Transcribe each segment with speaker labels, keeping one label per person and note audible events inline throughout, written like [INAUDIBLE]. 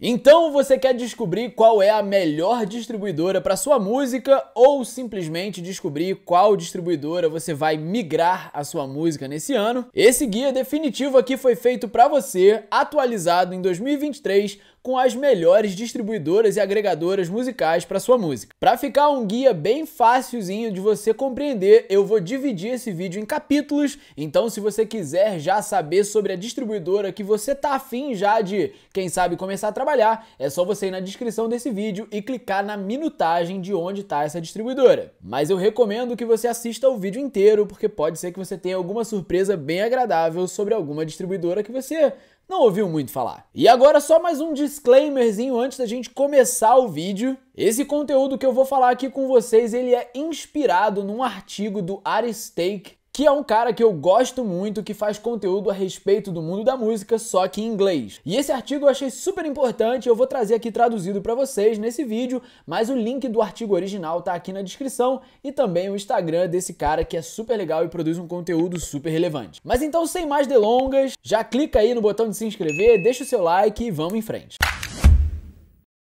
Speaker 1: Então você quer descobrir qual é a melhor distribuidora para sua música ou simplesmente descobrir qual distribuidora você vai migrar a sua música nesse ano? Esse guia definitivo aqui foi feito para você, atualizado em 2023 com as melhores distribuidoras e agregadoras musicais para sua música. Para ficar um guia bem fácilzinho de você compreender, eu vou dividir esse vídeo em capítulos, então se você quiser já saber sobre a distribuidora que você tá afim já de, quem sabe, começar a trabalhar, é só você ir na descrição desse vídeo e clicar na minutagem de onde está essa distribuidora. Mas eu recomendo que você assista o vídeo inteiro, porque pode ser que você tenha alguma surpresa bem agradável sobre alguma distribuidora que você não ouviu muito falar. E agora só mais um disclaimerzinho antes da gente começar o vídeo. Esse conteúdo que eu vou falar aqui com vocês, ele é inspirado num artigo do Aristake que é um cara que eu gosto muito, que faz conteúdo a respeito do mundo da música, só que em inglês. E esse artigo eu achei super importante, eu vou trazer aqui traduzido para vocês nesse vídeo, mas o link do artigo original tá aqui na descrição e também o Instagram desse cara que é super legal e produz um conteúdo super relevante. Mas então, sem mais delongas, já clica aí no botão de se inscrever, deixa o seu like e vamos em frente.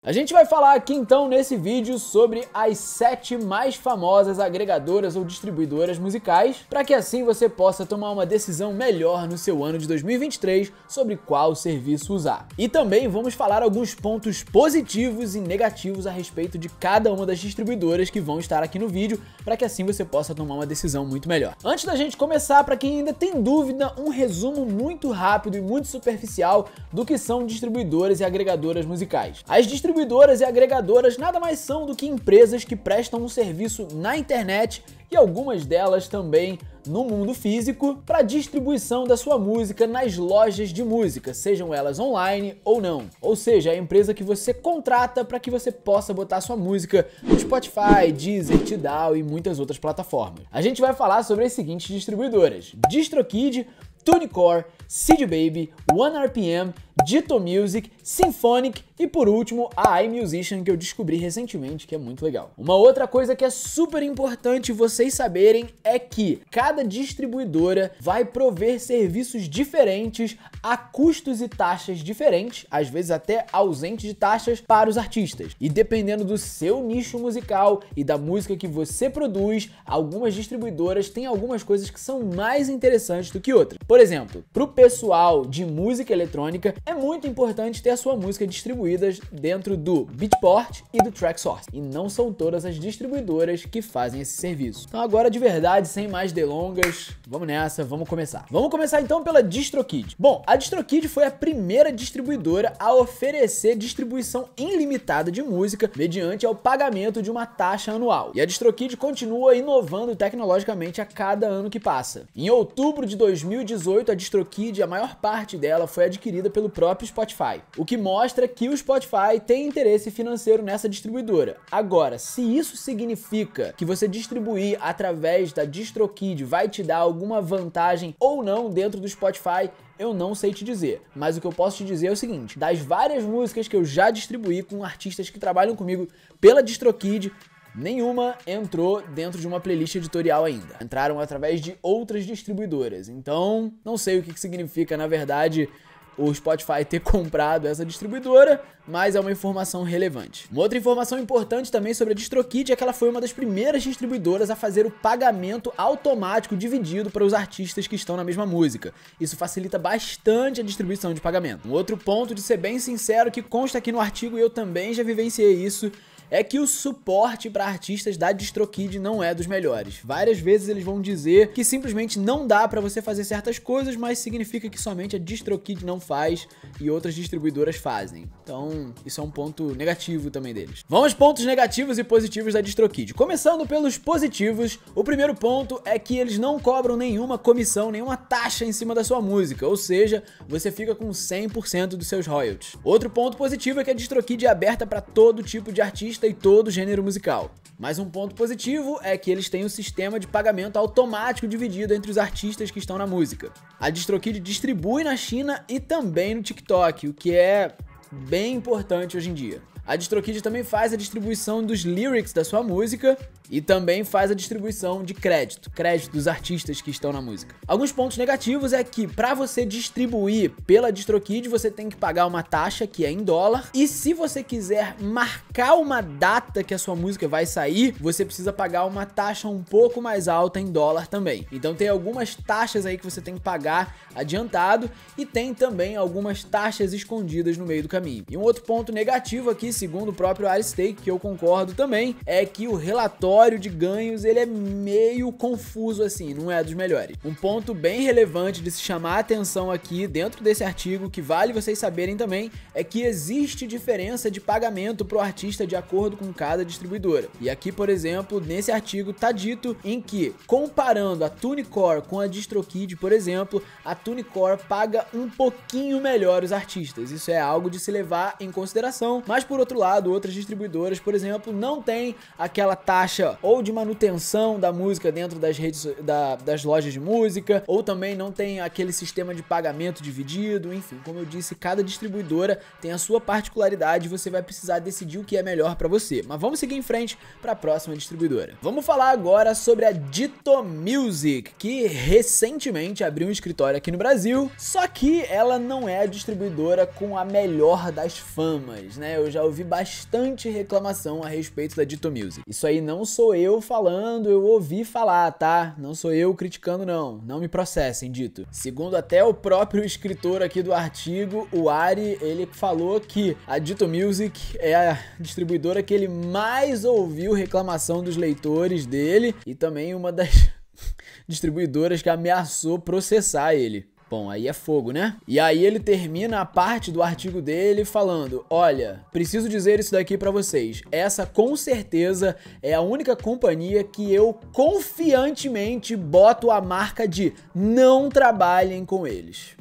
Speaker 1: A gente vai falar aqui então nesse vídeo sobre as 7 mais famosas agregadoras ou distribuidoras musicais, para que assim você possa tomar uma decisão melhor no seu ano de 2023 sobre qual serviço usar. E também vamos falar alguns pontos positivos e negativos a respeito de cada uma das distribuidoras que vão estar aqui no vídeo, para que assim você possa tomar uma decisão muito melhor. Antes da gente começar, para quem ainda tem dúvida, um resumo muito rápido e muito superficial do que são distribuidoras e agregadoras musicais. As Distribuidoras e agregadoras nada mais são do que empresas que prestam um serviço na internet e algumas delas também no mundo físico para distribuição da sua música nas lojas de música, sejam elas online ou não. Ou seja, a empresa que você contrata para que você possa botar sua música no Spotify, Deezer, Tidal e muitas outras plataformas. A gente vai falar sobre as seguintes distribuidoras: DistroKid, TuneCore, Seed Baby, OneRPM Dito Music, Symphonic e por último a iMusician que eu descobri recentemente que é muito legal. Uma outra coisa que é super importante vocês saberem é que cada distribuidora vai prover serviços diferentes a custos e taxas diferentes, às vezes até ausente de taxas para os artistas. E dependendo do seu nicho musical e da música que você produz, algumas distribuidoras têm algumas coisas que são mais interessantes do que outras. Por exemplo, para o pessoal de música eletrônica é muito importante ter a sua música distribuída dentro do Beatport e do TrackSource. E não são todas as distribuidoras que fazem esse serviço. Então agora de verdade, sem mais delongas, vamos nessa, vamos começar. Vamos começar então pela DistroKid. Bom, a DistroKid foi a primeira distribuidora a oferecer distribuição ilimitada de música mediante ao pagamento de uma taxa anual. E a DistroKid continua inovando tecnologicamente a cada ano que passa. Em outubro de 2018, a DistroKid, a maior parte dela foi adquirida pelo próprio Spotify, o que mostra que o Spotify tem interesse financeiro nessa distribuidora. Agora, se isso significa que você distribuir através da DistroKid vai te dar alguma vantagem ou não dentro do Spotify, eu não sei te dizer. Mas o que eu posso te dizer é o seguinte: das várias músicas que eu já distribuí com artistas que trabalham comigo pela DistroKid, Nenhuma entrou dentro de uma playlist editorial ainda. Entraram através de outras distribuidoras. Então, não sei o que significa, na verdade, o Spotify ter [LAUGHS] comprado essa distribuidora, mas é uma informação relevante. Uma outra informação importante também sobre a DistroKid é que ela foi uma das primeiras distribuidoras a fazer o pagamento automático dividido para os artistas que estão na mesma música. Isso facilita bastante a distribuição de pagamento. Um outro ponto de ser bem sincero que consta aqui no artigo e eu também já vivenciei isso é que o suporte para artistas da DistroKid não é dos melhores. Várias vezes eles vão dizer que simplesmente não dá para você fazer certas coisas, mas significa que somente a DistroKid não faz e outras distribuidoras fazem. Então, isso é um ponto negativo também deles. Vamos aos pontos negativos e positivos da DistroKid. Começando pelos positivos, o primeiro ponto é que eles não cobram nenhuma comissão, nenhuma taxa em cima da sua música, ou seja, você fica com 100% dos seus royalties. Outro ponto positivo é que a DistroKid é aberta para todo tipo de artista e todo o gênero musical. Mas um ponto positivo é que eles têm um sistema de pagamento automático dividido entre os artistas que estão na música. A DistroKid distribui na China e também no TikTok, o que é bem importante hoje em dia. A DistroKid também faz a distribuição dos lyrics da sua música e também faz a distribuição de crédito, crédito dos artistas que estão na música. Alguns pontos negativos é que para você distribuir pela DistroKid, você tem que pagar uma taxa que é em dólar, e se você quiser marcar uma data que a sua música vai sair, você precisa pagar uma taxa um pouco mais alta em dólar também. Então tem algumas taxas aí que você tem que pagar adiantado e tem também algumas taxas escondidas no meio do caminho. E um outro ponto negativo aqui, segundo o próprio Alice Take, que eu concordo também, é que o relatório de ganhos ele é meio confuso assim, não é dos melhores. Um ponto bem relevante de se chamar a atenção aqui dentro desse artigo que vale vocês saberem também é que existe diferença de pagamento pro artista de acordo com cada distribuidora. E aqui, por exemplo, nesse artigo tá dito em que comparando a TuneCore com a DistroKid, por exemplo, a TuneCore paga um pouquinho melhor os artistas. Isso é algo de se levar em consideração, mas por outro lado, outras distribuidoras, por exemplo, não têm aquela taxa ou de manutenção da música dentro das redes da, das lojas de música, ou também não tem aquele sistema de pagamento dividido, enfim, como eu disse, cada distribuidora tem a sua particularidade, você vai precisar decidir o que é melhor para você. Mas vamos seguir em frente para a próxima distribuidora. Vamos falar agora sobre a Dito Music, que recentemente abriu um escritório aqui no Brasil, só que ela não é a distribuidora com a melhor das famas, né? Eu já ouvi bastante reclamação a respeito da Dito Music. Isso aí não sou eu falando, eu ouvi falar, tá? Não sou eu criticando, não. Não me processem, dito. Segundo até o próprio escritor aqui do artigo, o Ari, ele falou que a Dito Music é a distribuidora que ele mais ouviu reclamação dos leitores dele e também uma das [LAUGHS] distribuidoras que ameaçou processar ele bom Aí é fogo, né? E aí ele termina a parte do artigo dele falando: Olha, preciso dizer isso daqui para vocês. Essa com certeza é a única companhia que eu confiantemente boto a marca de não trabalhem com eles.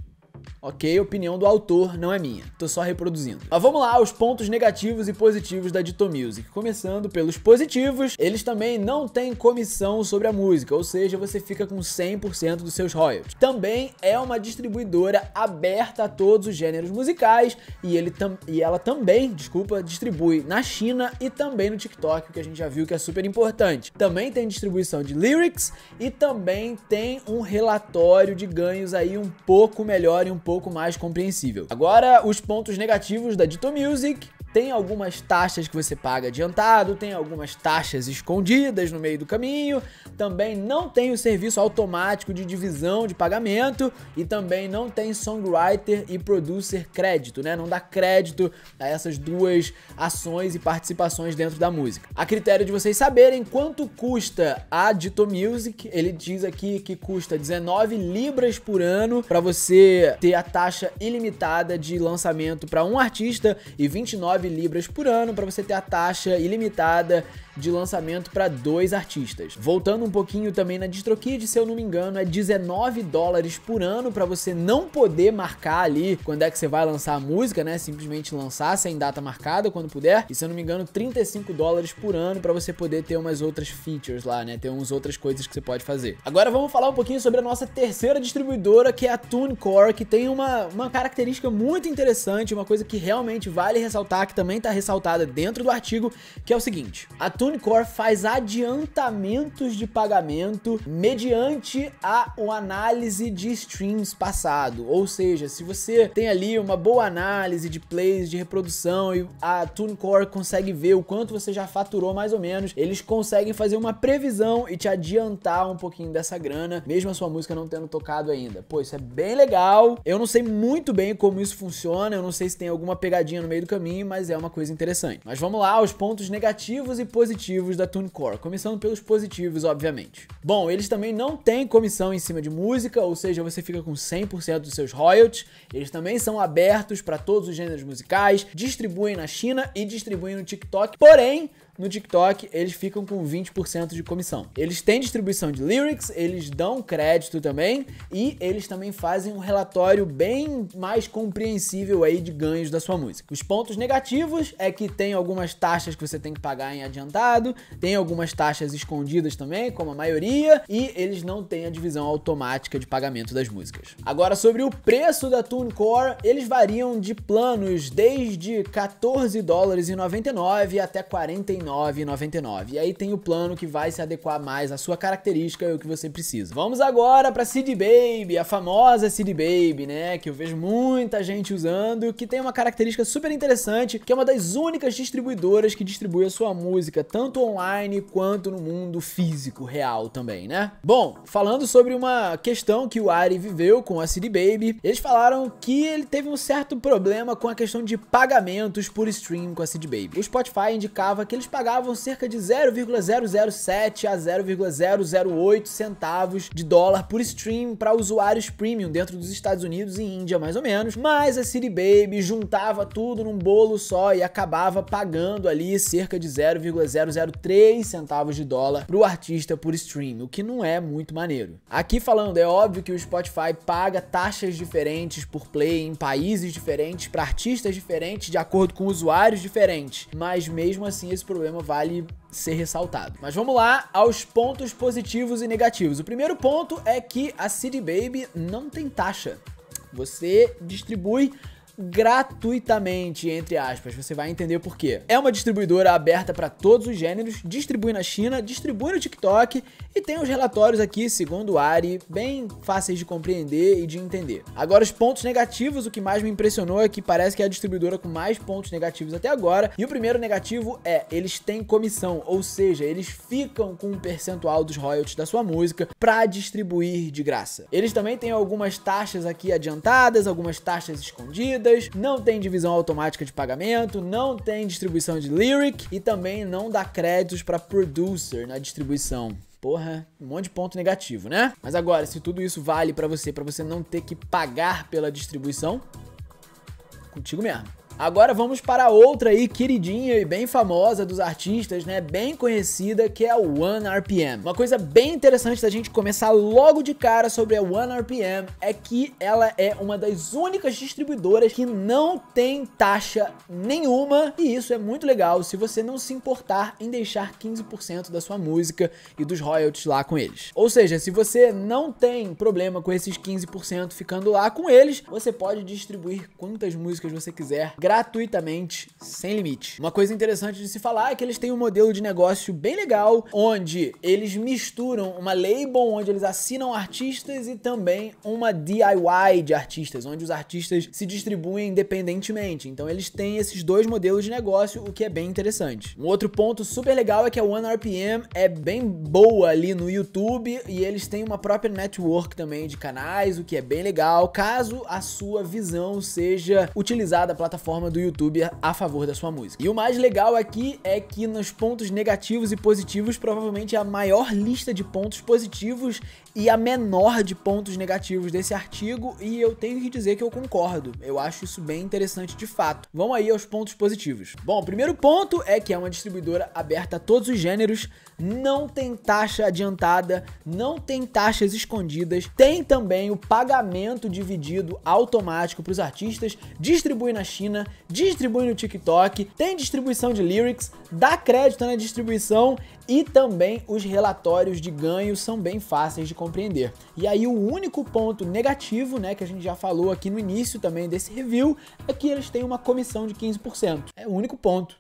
Speaker 1: Ok? Opinião do autor, não é minha. Tô só reproduzindo. Mas vamos lá, os pontos negativos e positivos da Dito Music. Começando pelos positivos, eles também não têm comissão sobre a música, ou seja, você fica com 100% dos seus royalties. Também é uma distribuidora aberta a todos os gêneros musicais e, ele e ela também, desculpa, distribui na China e também no TikTok, o que a gente já viu que é super importante. Também tem distribuição de lyrics e também tem um relatório de ganhos aí um pouco melhor e um pouco pouco mais compreensível. Agora, os pontos negativos da Dito Music tem algumas taxas que você paga adiantado, tem algumas taxas escondidas no meio do caminho, também não tem o serviço automático de divisão de pagamento e também não tem songwriter e producer crédito, né? Não dá crédito a essas duas ações e participações dentro da música. A critério de vocês saberem quanto custa a Dito Music, ele diz aqui que custa 19 libras por ano para você ter a taxa ilimitada de lançamento para um artista e 29 9 libras por ano para você ter a taxa ilimitada de lançamento para dois artistas. Voltando um pouquinho também na DistroKid, se eu não me engano, é 19 dólares por ano para você não poder marcar ali quando é que você vai lançar a música, né? Simplesmente lançar sem data marcada quando puder. E se eu não me engano, 35 dólares por ano para você poder ter umas outras features lá, né? Ter umas outras coisas que você pode fazer. Agora vamos falar um pouquinho sobre a nossa terceira distribuidora, que é a TuneCore, que tem uma, uma característica muito interessante, uma coisa que realmente vale ressaltar, que também está ressaltada dentro do artigo, que é o seguinte: a Tune TuneCore faz adiantamentos de pagamento mediante a uma análise de streams passado. Ou seja, se você tem ali uma boa análise de plays, de reprodução e a TuneCore consegue ver o quanto você já faturou mais ou menos, eles conseguem fazer uma previsão e te adiantar um pouquinho dessa grana, mesmo a sua música não tendo tocado ainda. Pô, isso é bem legal. Eu não sei muito bem como isso funciona, eu não sei se tem alguma pegadinha no meio do caminho, mas é uma coisa interessante. Mas vamos lá, os pontos negativos e positivos positivos da TuneCore, começando pelos positivos, obviamente. Bom, eles também não têm comissão em cima de música, ou seja, você fica com 100% dos seus royalties. Eles também são abertos para todos os gêneros musicais, distribuem na China e distribuem no TikTok. Porém, no TikTok eles ficam com 20% de comissão. Eles têm distribuição de lyrics, eles dão crédito também e eles também fazem um relatório bem mais compreensível aí de ganhos da sua música. Os pontos negativos é que tem algumas taxas que você tem que pagar em adiantado, tem algumas taxas escondidas também, como a maioria, e eles não têm a divisão automática de pagamento das músicas. Agora sobre o preço da TuneCore, eles variam de planos desde 14 dólares e 99 até 49 49,99. E aí tem o plano que vai se adequar mais à sua característica e o que você precisa. Vamos agora para CD Baby, a famosa CD Baby, né, que eu vejo muita gente usando, que tem uma característica super interessante, que é uma das únicas distribuidoras que distribui a sua música tanto online quanto no mundo físico real também, né? Bom, falando sobre uma questão que o Ari viveu com a CD Baby, eles falaram que ele teve um certo problema com a questão de pagamentos por stream com a CD Baby. O Spotify indicava que eles pagavam cerca de 0,007 a 0,008 centavos de dólar por stream para usuários premium dentro dos Estados Unidos e Índia, mais ou menos. Mas a City Baby juntava tudo num bolo só e acabava pagando ali cerca de 0,003 centavos de dólar para o artista por stream, o que não é muito maneiro. Aqui falando, é óbvio que o Spotify paga taxas diferentes por play em países diferentes, para artistas diferentes, de acordo com usuários diferentes, mas mesmo assim esse problema vale ser ressaltado. Mas vamos lá aos pontos positivos e negativos. O primeiro ponto é que a CD Baby não tem taxa. Você distribui gratuitamente, entre aspas. Você vai entender por quê. É uma distribuidora aberta para todos os gêneros, distribui na China, distribui no TikTok e tem os relatórios aqui, segundo o Ari, bem fáceis de compreender e de entender. Agora, os pontos negativos, o que mais me impressionou é que parece que é a distribuidora com mais pontos negativos até agora. E o primeiro negativo é, eles têm comissão, ou seja, eles ficam com um percentual dos royalties da sua música para distribuir de graça. Eles também têm algumas taxas aqui adiantadas, algumas taxas escondidas, não tem divisão automática de pagamento, não tem distribuição de lyric e também não dá créditos para producer na distribuição. Porra, um monte de ponto negativo, né? Mas agora, se tudo isso vale para você, para você não ter que pagar pela distribuição, contigo mesmo. Agora vamos para outra aí queridinha e bem famosa dos artistas, né? Bem conhecida, que é a One RPM. Uma coisa bem interessante da gente começar logo de cara sobre a One RPM é que ela é uma das únicas distribuidoras que não tem taxa nenhuma e isso é muito legal se você não se importar em deixar 15% da sua música e dos royalties lá com eles. Ou seja, se você não tem problema com esses 15% ficando lá com eles, você pode distribuir quantas músicas você quiser gratuitamente, sem limite. Uma coisa interessante de se falar é que eles têm um modelo de negócio bem legal, onde eles misturam uma label, onde eles assinam artistas, e também uma DIY de artistas, onde os artistas se distribuem independentemente. Então eles têm esses dois modelos de negócio, o que é bem interessante. Um outro ponto super legal é que a OneRPM é bem boa ali no YouTube e eles têm uma própria network também de canais, o que é bem legal, caso a sua visão seja utilizada a plataforma plataforma do YouTube a favor da sua música. E o mais legal aqui é que nos pontos negativos e positivos, provavelmente a maior lista de pontos positivos e a menor de pontos negativos desse artigo, e eu tenho que dizer que eu concordo. Eu acho isso bem interessante de fato. Vamos aí aos pontos positivos. Bom, o primeiro ponto é que é uma distribuidora aberta a todos os gêneros, não tem taxa adiantada, não tem taxas escondidas, tem também o pagamento dividido automático para os artistas, distribui na China, distribui no TikTok, tem distribuição de lyrics, dá crédito na distribuição e também os relatórios de ganho são bem fáceis de compreender. E aí o único ponto negativo, né, que a gente já falou aqui no início também desse review, é que eles têm uma comissão de 15%. É o único ponto.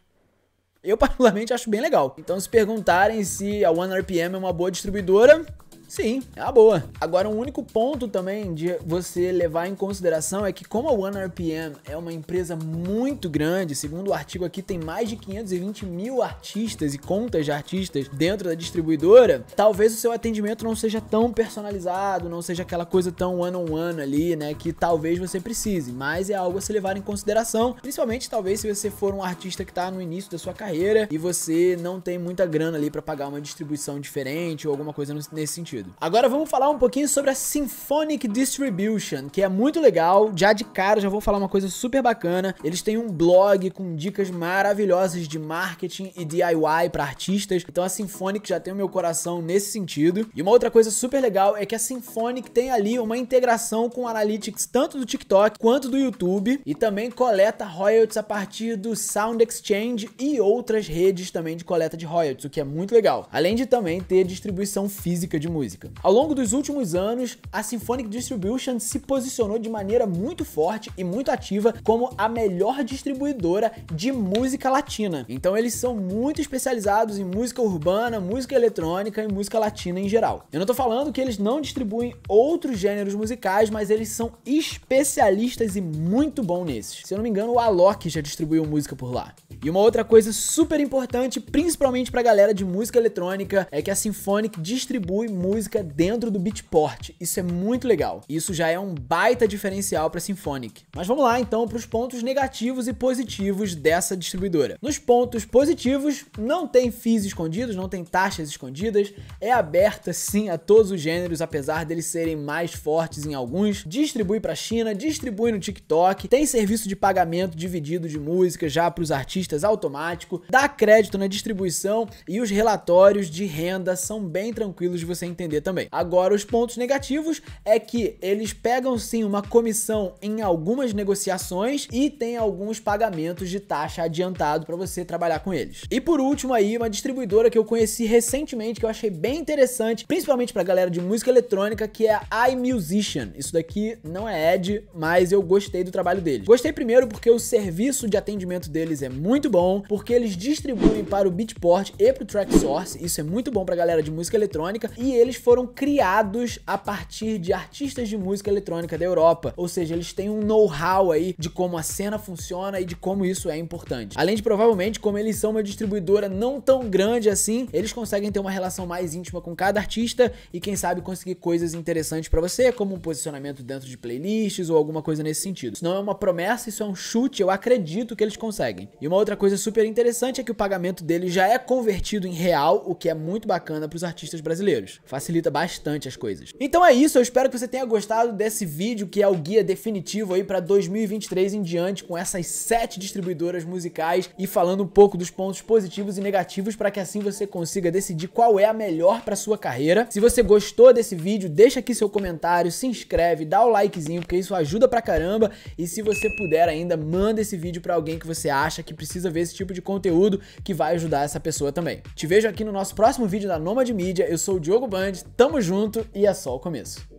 Speaker 1: Eu particularmente acho bem legal. Então se perguntarem se a OneRPM é uma boa distribuidora, Sim, é uma boa. Agora, um único ponto também de você levar em consideração é que como a OneRPM é uma empresa muito grande, segundo o artigo aqui tem mais de 520 mil artistas e contas de artistas dentro da distribuidora, talvez o seu atendimento não seja tão personalizado, não seja aquela coisa tão one-on-one -on -one ali, né, que talvez você precise, mas é algo a se levar em consideração, principalmente talvez se você for um artista que está no início da sua carreira e você não tem muita grana ali para pagar uma distribuição diferente ou alguma coisa nesse sentido sentido. Agora vamos falar um pouquinho sobre a Symphonic Distribution, que é muito legal. Já de cara, já vou falar uma coisa super bacana. Eles têm um blog com dicas maravilhosas de marketing e DIY para artistas. Então a Symphonic já tem o meu coração nesse sentido. E uma outra coisa super legal é que a Symphonic tem ali uma integração com analytics tanto do TikTok quanto do YouTube e também coleta royalties a partir do Sound Exchange e outras redes também de coleta de royalties, o que é muito legal. Além de também ter distribuição física de música física. Ao longo dos últimos anos, a Symphonic Distribution se posicionou de maneira muito forte e muito ativa como a melhor distribuidora de música latina. Então eles são muito especializados em música urbana, música eletrônica e música latina em geral. Eu não tô falando que eles não distribuem outros gêneros musicais, mas eles são especialistas e muito bom nesses. Se eu não me engano, o Alok já distribuiu música por lá. E uma outra coisa super importante, principalmente pra galera de música eletrônica, é que a Symphonic distribui música música dentro do beatport. Isso é muito legal. Isso já é um baita diferencial para Symphonic. Mas vamos lá então para os pontos negativos e positivos dessa distribuidora. Nos pontos positivos, não tem fees escondidos, não tem taxas escondidas, é aberta sim a todos os gêneros, apesar deles serem mais fortes em alguns. Distribui para China, distribui no TikTok, tem serviço de pagamento dividido de música já para os artistas automático, dá crédito na distribuição e os relatórios de renda são bem tranquilos de você entender entender também. Agora, os pontos negativos é que eles pegam sim uma comissão em algumas negociações e tem alguns pagamentos de taxa adiantado para você trabalhar com eles. E por último aí, uma distribuidora que eu conheci recentemente que eu achei bem interessante, principalmente para galera de música eletrônica, que é a iMusician. Isso daqui não é Ed, mas eu gostei do trabalho deles. Gostei primeiro porque o serviço de atendimento deles é muito bom, porque eles distribuem para o Beatport e para o Track Source, isso é muito bom para galera de música eletrônica e eles eles foram criados a partir de artistas de música eletrônica da Europa, ou seja, eles têm um know-how aí de como a cena funciona e de como isso é importante. Além de provavelmente como eles são uma distribuidora não tão grande assim, eles conseguem ter uma relação mais íntima com cada artista e quem sabe conseguir coisas interessantes para você, como um posicionamento dentro de playlists ou alguma coisa nesse sentido. Isso não é uma promessa, isso é um chute, eu acredito que eles conseguem. E uma outra coisa super interessante é que o pagamento dele já é convertido em real, o que é muito bacana para os artistas brasileiros facilita bastante as coisas. Então é isso, eu espero que você tenha gostado desse vídeo, que é o guia definitivo aí para 2023 em diante, com essas sete distribuidoras musicais e falando um pouco dos pontos positivos e negativos para que assim você consiga decidir qual é a melhor para sua carreira. Se você gostou desse vídeo, deixa aqui seu comentário, se inscreve, dá o likezinho, porque isso ajuda pra caramba. E se você puder ainda, manda esse vídeo para alguém que você acha que precisa ver esse tipo de conteúdo que vai ajudar essa pessoa também. Te vejo aqui no nosso próximo vídeo da de Mídia. Eu sou o Diogo Band grande, tamo junto e é só o começo.